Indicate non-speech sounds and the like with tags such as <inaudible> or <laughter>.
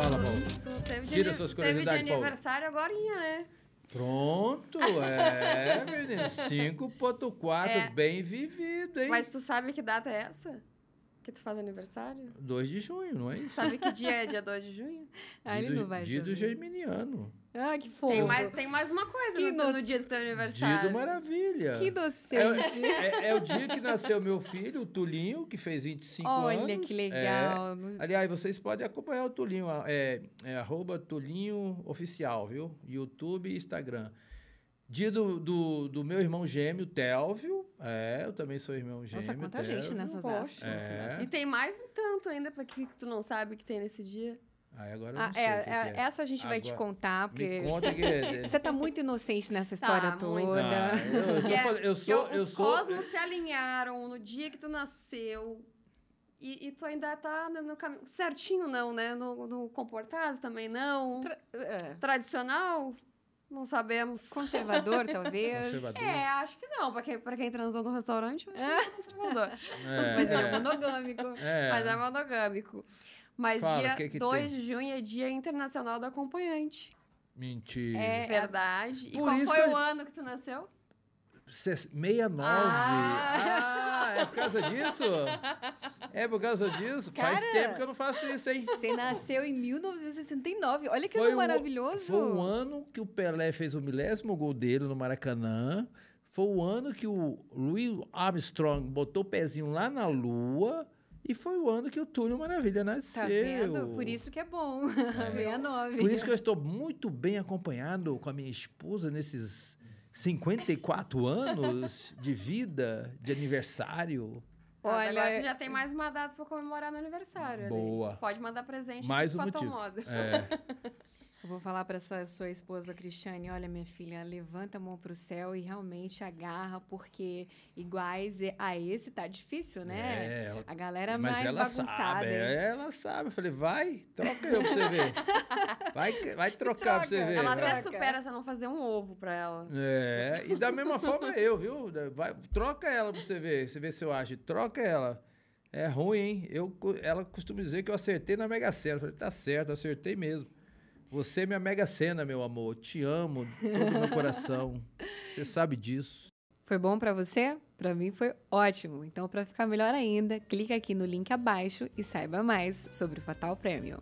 Fala, Paulo. Teve Tira de, suas curiosidades, teve de aniversário agora, né? Pronto, é, <laughs> menino. 5.4, é. bem vivido, hein? Mas tu sabe que data é essa? Que tu faz aniversário? 2 de junho, não é isso? Sabe que dia é <laughs> dia 2 de junho? Aí ah, dia ele do, não vai Dia do Geminiano. Ah, que fofo. Tem mais, tem mais uma coisa no, doce... no, dia do teu aniversário. Dia do Maravilha. Que docente. É, é, é, é, o dia que nasceu meu filho, o Tulinho, que fez 25 Olha, anos. Olha, que é. legal. É. Aliás, vocês podem acompanhar o Tulinho. É, é arroba Tulinho Oficial, viu? YouTube e Instagram. Dia do, do, do meu irmão gêmeo, Telvio é, eu também sou irmão gêmeo. Nossa, quanta gente nessa data. É. E tem mais um tanto ainda para que, tu não sabe que tem nesse dia. Aí ah, agora eu ah, não ah, sei é, é, que é. Que Essa a gente agora, vai te contar, porque. Conta é <laughs> você tá muito inocente nessa tá, história tá, toda. eu, eu, falando, eu sou. Eu, eu os sou... cosmos se alinharam no dia que tu nasceu. E, e, tu ainda tá no, caminho certinho, não, né? No, no comportado também, não. Tra é. Tradicional? Não sabemos. Conservador, <laughs> talvez. Conservador. É, acho que não. Pra quem, pra quem transou no restaurante, acho que é <laughs> conservador. É, Mas é, é, monogâmico. É. Mas é monogâmico. Mas Fala, dia 2 de junho é Dia Internacional do Acompanhante. Mentira. É verdade. Por e qual foi que... o ano que tu nasceu? 69. Ah. ah, é por causa disso? É por causa disso? Cara, Faz tempo que eu não faço isso, hein? Você nasceu em 1969. Olha que foi maravilhoso. foi o ano que o Pelé fez o milésimo gol dele no Maracanã. Foi o ano que o Louis Armstrong botou o pezinho lá na lua. E foi o ano que o Túlio Maravilha tá nasceu. Tá vendo? Por isso que é bom. É. 69. <laughs> Por isso que eu estou muito bem acompanhado com a minha esposa nesses 54 anos de vida, de aniversário. Olha, agora você já tem mais uma data para comemorar no aniversário. Boa. Ali. Pode mandar presente mais um motivo. Moda. É. <laughs> Vou falar para essa sua esposa Cristiane, olha minha filha, levanta a mão para o céu e realmente agarra porque iguais a ah, esse tá difícil, né? É, ela... a galera Mas mais ela bagunçada. Sabe, é, ela sabe, eu falei, vai, troca eu pra você ver. <laughs> Vai, vai trocar pra você ver. Ela vai. até supera essa não fazer um ovo para ela. É, e da mesma forma eu, viu? Vai, troca ela para você ver, você vê se eu acho, troca ela. É ruim, hein? Eu, ela costuma dizer que eu acertei na Mega Sena. Eu falei, tá certo, acertei mesmo. Você é minha mega cena, meu amor. Te amo, todo meu coração. <laughs> Você sabe disso. Foi bom para você? Para mim foi ótimo. Então, para ficar melhor ainda, clica aqui no link abaixo e saiba mais sobre o Fatal Premium.